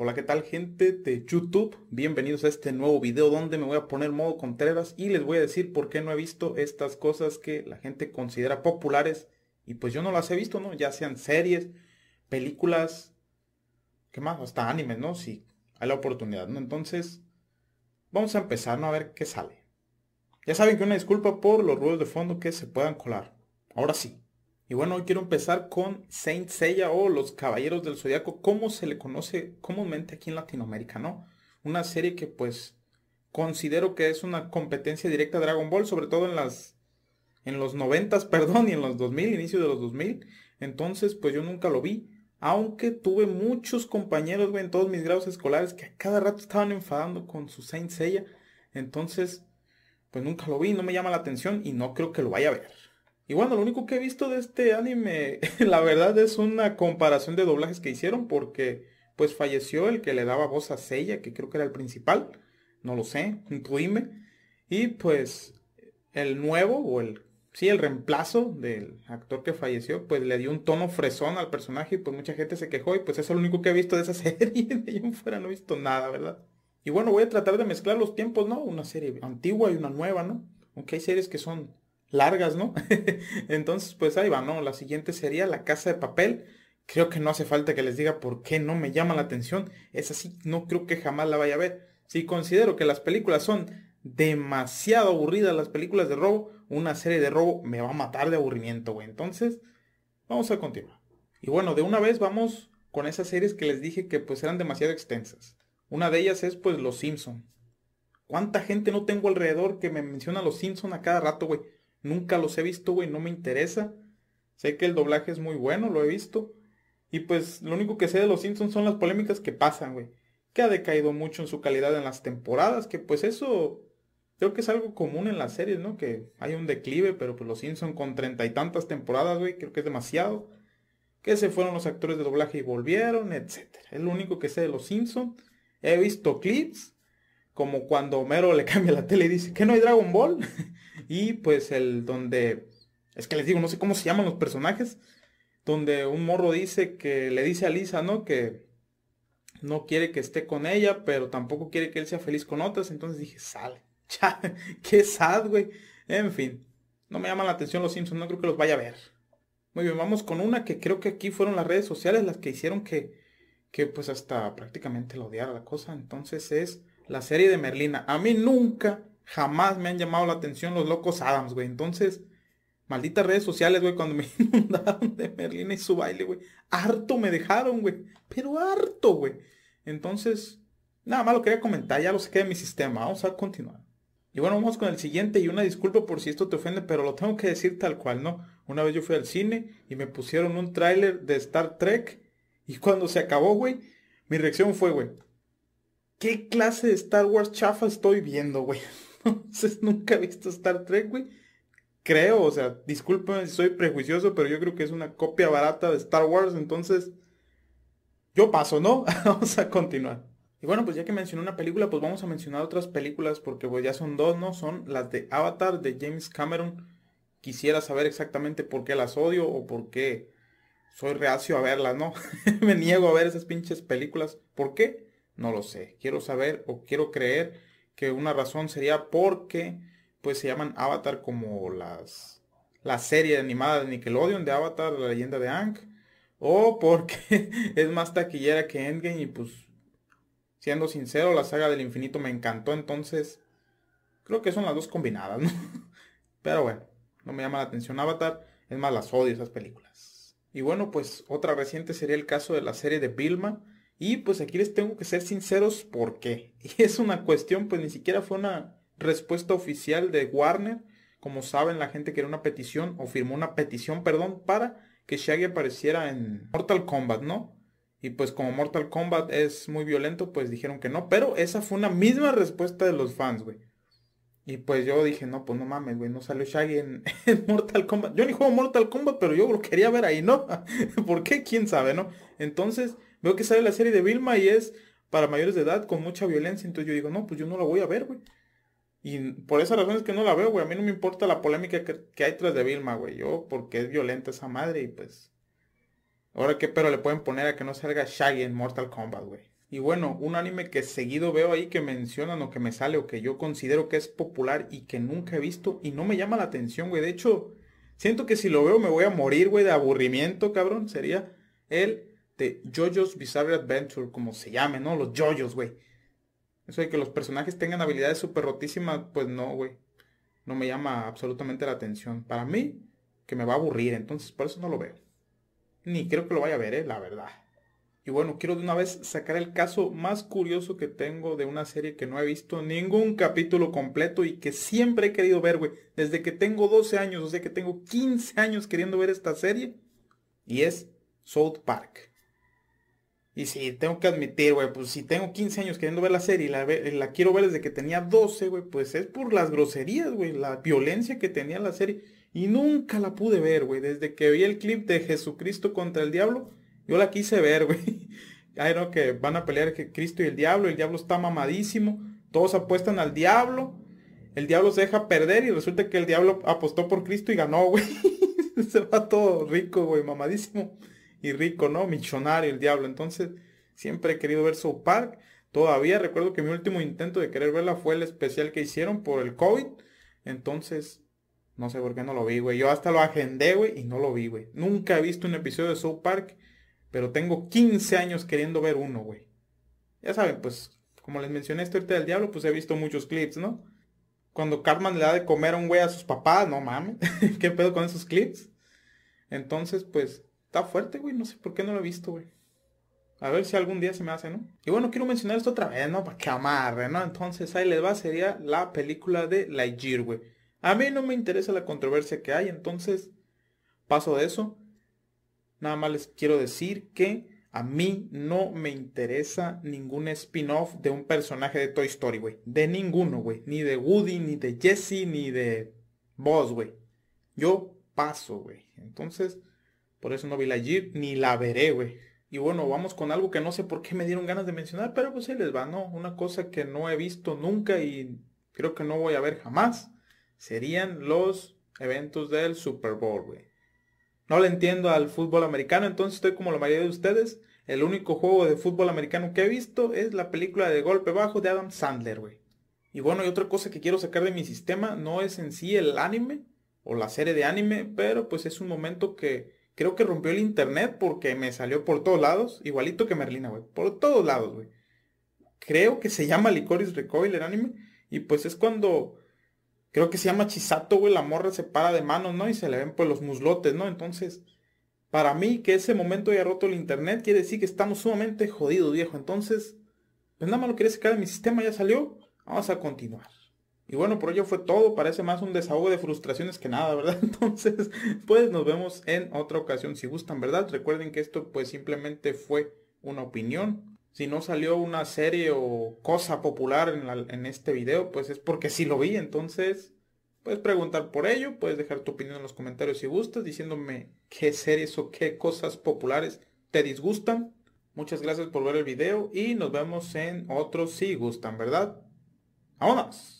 Hola, ¿qué tal gente de YouTube? Bienvenidos a este nuevo video donde me voy a poner modo Contreras y les voy a decir por qué no he visto estas cosas que la gente considera populares y pues yo no las he visto, ¿no? Ya sean series, películas, ¿qué más? Hasta animes, ¿no? Si hay la oportunidad, ¿no? Entonces, vamos a empezar, ¿no? A ver qué sale. Ya saben que una disculpa por los ruidos de fondo que se puedan colar. Ahora sí. Y bueno, hoy quiero empezar con Saint Seiya o Los Caballeros del Zodiaco, como se le conoce comúnmente aquí en Latinoamérica, ¿no? Una serie que pues considero que es una competencia directa a Dragon Ball, sobre todo en las en los 90, perdón, y en los 2000, inicio de los 2000. Entonces, pues yo nunca lo vi, aunque tuve muchos compañeros, güey, en todos mis grados escolares que a cada rato estaban enfadando con su Saint Seiya. Entonces, pues nunca lo vi, no me llama la atención y no creo que lo vaya a ver. Y bueno, lo único que he visto de este anime, la verdad es una comparación de doblajes que hicieron porque pues falleció el que le daba voz a Seiya, que creo que era el principal, no lo sé, incluime. Y pues el nuevo o el sí, el reemplazo del actor que falleció, pues le dio un tono fresón al personaje y pues mucha gente se quejó y pues eso es lo único que he visto de esa serie, de ahí fuera no he visto nada, ¿verdad? Y bueno, voy a tratar de mezclar los tiempos, ¿no? Una serie antigua y una nueva, ¿no? Aunque hay series que son largas, ¿no? Entonces, pues ahí va, ¿no? La siguiente sería La Casa de Papel. Creo que no hace falta que les diga por qué no me llama la atención. Es así, no creo que jamás la vaya a ver. Si considero que las películas son demasiado aburridas, las películas de robo, una serie de robo me va a matar de aburrimiento, güey. Entonces, vamos a continuar. Y bueno, de una vez vamos con esas series que les dije que pues eran demasiado extensas. Una de ellas es pues Los Simpson. ¿Cuánta gente no tengo alrededor que me menciona Los Simpson a cada rato, güey? Nunca los he visto, güey, no me interesa. Sé que el doblaje es muy bueno, lo he visto. Y pues lo único que sé de los Simpsons son las polémicas que pasan, güey. Que ha decaído mucho en su calidad en las temporadas, que pues eso creo que es algo común en las series, ¿no? Que hay un declive, pero pues los Simpsons con treinta y tantas temporadas, güey, creo que es demasiado. Que se fueron los actores de doblaje y volvieron, etc. Es lo único que sé de los Simpsons. He visto clips, como cuando Homero le cambia la tele y dice, ¿que no hay Dragon Ball? y pues el donde, es que les digo, no sé cómo se llaman los personajes, donde un morro dice que le dice a Lisa, ¿no? Que no quiere que esté con ella, pero tampoco quiere que él sea feliz con otras. Entonces dije, sale. ya qué sad, güey. En fin, no me llaman la atención los Simpsons, no creo que los vaya a ver. Muy bien, vamos con una que creo que aquí fueron las redes sociales las que hicieron que, que pues hasta prácticamente lo odiara la cosa. Entonces es la serie de Merlina. A mí nunca, jamás me han llamado la atención los locos Adams, güey. Entonces, malditas redes sociales, güey, cuando me inundaron de Merlina y su baile, güey. Harto me dejaron, güey. Pero harto, güey. Entonces, nada más lo quería comentar, ya lo sé, que de mi sistema. Vamos a continuar. Y bueno, vamos con el siguiente y una disculpa por si esto te ofende, pero lo tengo que decir tal cual, ¿no? Una vez yo fui al cine y me pusieron un tráiler de Star Trek y cuando se acabó, güey, mi reacción fue, güey, ¿qué clase de Star Wars chafa estoy viendo, güey? Entonces nunca he visto Star Trek, güey. Creo, o sea, discúlpenme si soy prejuicioso, pero yo creo que es una copia barata de Star Wars, entonces yo paso, ¿no? vamos a continuar. Y bueno, pues ya que mencioné una película, pues vamos a mencionar otras películas, porque güey, ya son dos, ¿no? Son las de Avatar de James Cameron. Quisiera saber exactamente por qué las odio o por qué soy reacio a verlas, ¿no? Me niego a ver esas pinches películas. ¿Por qué? No lo sé. Quiero saber o quiero creer que una razón sería porque pues se llaman Avatar como las la serie animada de Nickelodeon de Avatar, la leyenda de Ankh o porque es más taquillera que Endgame y pues siendo sincero, la saga del infinito me encantó, entonces creo que son las dos combinadas, ¿no? Pero bueno, no me llama la atención Avatar, es más las odio esas películas. Y bueno, pues otra reciente sería el caso de la serie de Vilma y pues aquí les tengo que ser sinceros por qué. Y es una cuestión, pues ni siquiera fue una respuesta oficial de Warner. Como saben, la gente quería una petición o firmó una petición, perdón, para que Shaggy apareciera en Mortal Kombat, ¿no? Y pues como Mortal Kombat es muy violento, pues dijeron que no. Pero esa fue una misma respuesta de los fans, güey. Y pues yo dije, no, pues no mames, güey, no salió Shaggy en, en, Mortal Kombat. Yo ni juego Mortal Kombat, pero yo lo quería ver ahí, ¿no? ¿Por qué? ¿Quién sabe, no? Entonces, Veo que sale la serie de Vilma y es para mayores de edad con mucha violencia. Entonces yo digo, no, pues yo no la voy a ver, güey. Y por razón es que no la veo, güey. A mí no me importa la polémica que, que hay tras de Vilma, güey. Yo, porque es violenta esa madre y pues... Ahora qué pero le pueden poner a que no salga Shaggy en Mortal Kombat, güey. Y bueno, un anime que seguido veo ahí que mencionan o que me sale o que yo considero que es popular y que nunca he visto y no me llama la atención, güey. De hecho, siento que si lo veo me voy a morir, güey, de aburrimiento, cabrón. Sería el de JoJo's Bizarre Adventure, como se llame, ¿no? Los JoJo's, güey. Eso de que los personajes tengan habilidades súper rotísimas, pues no, güey. No me llama absolutamente la atención. Para mí, que me va a aburrir, entonces por eso no lo veo. Ni creo que lo vaya a ver, eh, la verdad. Y bueno, quiero de una vez sacar el caso más curioso que tengo de una serie que no he visto ningún capítulo completo y que siempre he querido ver, güey. Desde que tengo 12 años, o sea que tengo 15 años queriendo ver esta serie. Y es South Park. Y sí, tengo que admitir, güey, pues si tengo 15 años queriendo ver la serie y la, la quiero ver desde que tenía 12, güey, pues es por las groserías, güey, la violencia que tenía la serie. Y nunca la pude ver, güey. Desde que vi el clip de Jesucristo contra el diablo, yo la quise ver, güey. Ay, no, que van a pelear que Cristo y el diablo, el diablo está mamadísimo, todos apuestan al diablo, el diablo se deja perder y resulta que el diablo apostó por Cristo y ganó, güey. se va todo rico, güey, mamadísimo y rico, ¿no? millonario el diablo. Entonces, siempre he querido ver South Park. Todavía recuerdo que mi último intento de querer verla fue el especial que hicieron por el COVID. Entonces, no sé por qué no lo vi, güey. Yo hasta lo agendé, güey, y no lo vi, güey. Nunca he visto un episodio de South Park, pero tengo 15 años queriendo ver uno, güey. Ya saben, pues, como les mencioné esto ahorita del diablo, pues he visto muchos clips, ¿no? Cuando Carmen le da de comer a un güey a sus papás, no mames. ¿Qué pedo con esos clips? Entonces, pues, Está fuerte, güey. No sé por qué no lo he visto, güey. A ver si algún día se me hace, ¿no? Y bueno, quiero mencionar esto otra vez, ¿no? Para que amarre, ¿no? Entonces ahí les va, sería la película de Lightyear, güey. A mí no me interesa la controversia que hay, entonces paso de eso. Nada más les quiero decir que a mí no me interesa ningún spin-off de un personaje de Toy Story, güey. De ninguno, güey. Ni de Woody, ni de Jesse, ni de Buzz, güey. Yo paso, güey. Entonces, por eso no vi la Jeep ni la veré, güey. Y bueno, vamos con algo que no sé por qué me dieron ganas de mencionar, pero pues ahí les va, ¿no? Una cosa que no he visto nunca y creo que no voy a ver jamás, serían los eventos del Super Bowl, güey. No le entiendo al fútbol americano, entonces estoy como la mayoría de ustedes. El único juego de fútbol americano que he visto es la película de Golpe Bajo de Adam Sandler, güey. Y bueno, y otra cosa que quiero sacar de mi sistema no es en sí el anime o la serie de anime, pero pues es un momento que Creo que rompió el internet porque me salió por todos lados, igualito que Merlina, güey. Por todos lados, güey. Creo que se llama Licoris Recoil el anime. Y pues es cuando, creo que se llama Chisato, güey. La morra se para de manos, ¿no? Y se le ven pues los muslotes, ¿no? Entonces, para mí que ese momento haya roto el internet quiere decir que estamos sumamente jodidos, viejo. Entonces, pues nada más lo quería sacar de mi sistema, ya salió. Vamos a continuar. Y bueno, por ello fue todo. Parece más un desahogo de frustraciones que nada, ¿verdad? Entonces, pues nos vemos en otra ocasión si gustan, ¿verdad? Recuerden que esto pues simplemente fue una opinión. Si no salió una serie o cosa popular en, este video, pues es porque sí lo vi. Entonces, puedes preguntar por ello, puedes dejar tu opinión en los comentarios si gustas, diciéndome qué series o qué cosas populares te disgustan. Muchas gracias por ver el video y nos vemos en otro si gustan, ¿verdad? ¡Vámonos!